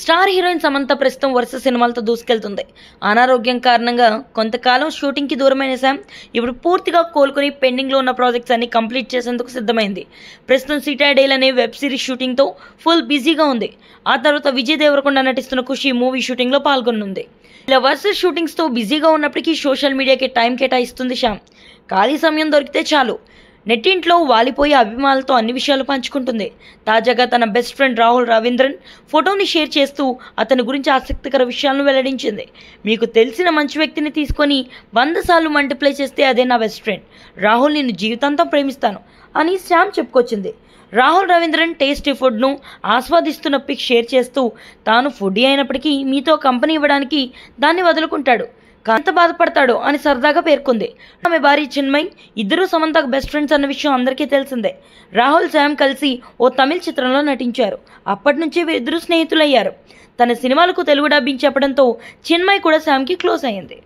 star heroine Samantha ప్రస్తుతం వరుస సినిమాలతో దూసుకెళ్తుంది అనారోగ్యం కారణంగా కొంతకాలం షూటింగ్కి దూరమైన శామ్ ఇప్పుడు పూర్తిగా కోలుకుని పెండింగ్లో ఉన్న ప్రాజెక్ట్స్ అన్ని కంప్లీట్ చేసేందుకు సిద్ధమైంది ప్రస్తుతం సిటాడేల్ అనే వెబ్ సిరీస్ షూటింగ్తో ఫుల్ బిజీగా ఉంది ఆ తర్వాత విజయ్ దేవరకొండ నటిస్తున్న ఖుషి మూవీ షూటింగ్లో పాల్గొనుంది ఇలా వరుస షూటింగ్స్తో బిజీగా ఉన్నప్పటికీ సోషల్ మీడియాకి టైం కేటాయిస్తుంది శ్యామ్ ఖాళీ సమయం దొరికితే చాలు నెట్టింట్లో వాలిపోయే అభిమానులతో అన్ని విషయాలు పంచుకుంటుంది తాజాగా తన బెస్ట్ ఫ్రెండ్ రాహుల్ రవీంద్రన్ ఫోటోని షేర్ చేస్తూ అతని గురించి ఆసక్తికర విషయాలను వెల్లడించింది మీకు తెలిసిన మంచి వ్యక్తిని తీసుకొని వంద సార్లు మల్టిప్లై చేస్తే అదే నా బెస్ట్ ఫ్రెండ్ రాహుల్ నేను జీవితాంతం ప్రేమిస్తాను అని శ్యామ్ చెప్పుకొచ్చింది రాహుల్ రవీంద్రన్ టేస్టీ ఫుడ్ను ఆస్వాదిస్తున్న పిక్ షేర్ చేస్తూ తాను ఫుడ్ అయినప్పటికీ మీతో కంపెనీ ఇవ్వడానికి దాన్ని వదులుకుంటాడు కాంత బాధపడతాడో అని సరదాగా పేర్కొంది ఆమె భార్య చిన్మయ్ ఇద్దరూ సమంతకు బెస్ట్ ఫ్రెండ్స్ అన్న విషయం అందరికీ తెలిసిందే రాహుల్ శామ్ కలిసి ఓ తమిళ్ చిత్రంలో నటించారు అప్పటి నుంచి వీరిద్దరూ స్నేహితులయ్యారు తన సినిమాలకు తెలుగు డబ్బింగ్ చెప్పడంతో చిన్మయ్ కూడా శామ్కి క్లోజ్ అయింది